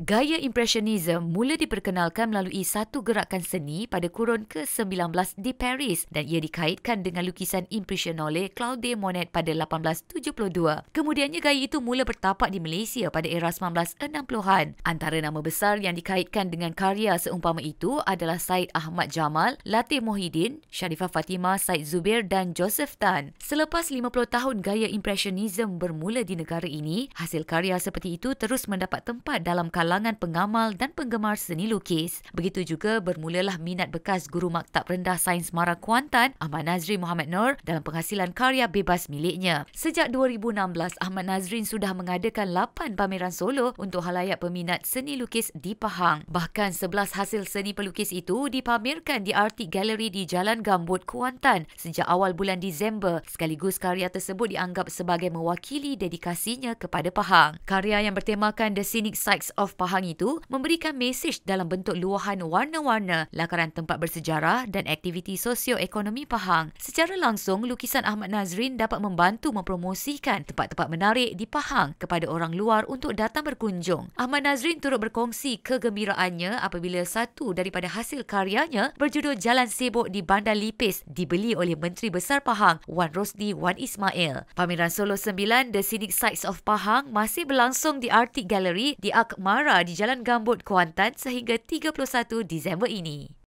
Gaya Impressionism mula diperkenalkan melalui satu gerakan seni pada kurun ke-19 di Paris dan ia dikaitkan dengan lukisan Impression oleh Claude Monet pada 1872. Kemudiannya gaya itu mula bertapak di Malaysia pada era 1960-an. Antara nama besar yang dikaitkan dengan karya seumpama itu adalah Syed Ahmad Jamal, Latif Mohidin, Sharifah Fatimah, Syed Zubir dan Joseph Tan. Selepas 50 tahun gaya Impressionism bermula di negara ini, hasil karya seperti itu terus mendapat tempat dalam kalangan kalangan pengamal dan penggemar seni lukis. Begitu juga bermulalah minat bekas guru maktab rendah Sains Mara Kuantan, Ahmad Nazri Muhammad Nur dalam penghasilan karya bebas miliknya. Sejak 2016, Ahmad Nazrin sudah mengadakan 8 pameran solo untuk halayak peminat seni lukis di Pahang. Bahkan 11 hasil seni pelukis itu dipamerkan di Artik Gallery di Jalan Gambut, Kuantan sejak awal bulan Disember. Sekaligus karya tersebut dianggap sebagai mewakili dedikasinya kepada Pahang. Karya yang bertemakan The Scenic Sights of Pahang itu memberikan mesej dalam bentuk luahan warna-warna lakaran tempat bersejarah dan aktiviti sosioekonomi Pahang. Secara langsung, lukisan Ahmad Nazrin dapat membantu mempromosikan tempat-tempat menarik di Pahang kepada orang luar untuk datang berkunjung. Ahmad Nazrin turut berkongsi kegembiraannya apabila satu daripada hasil karyanya berjudul Jalan Sibuk di Bandar Lipis dibeli oleh Menteri Besar Pahang Wan Rosdi Wan Ismail. Pameran Solo 9 The Scenic Sites of Pahang masih berlangsung di Artik Gallery di Akmar Mara di Jalan Gambut, Kuantan sehingga 31 Disember ini.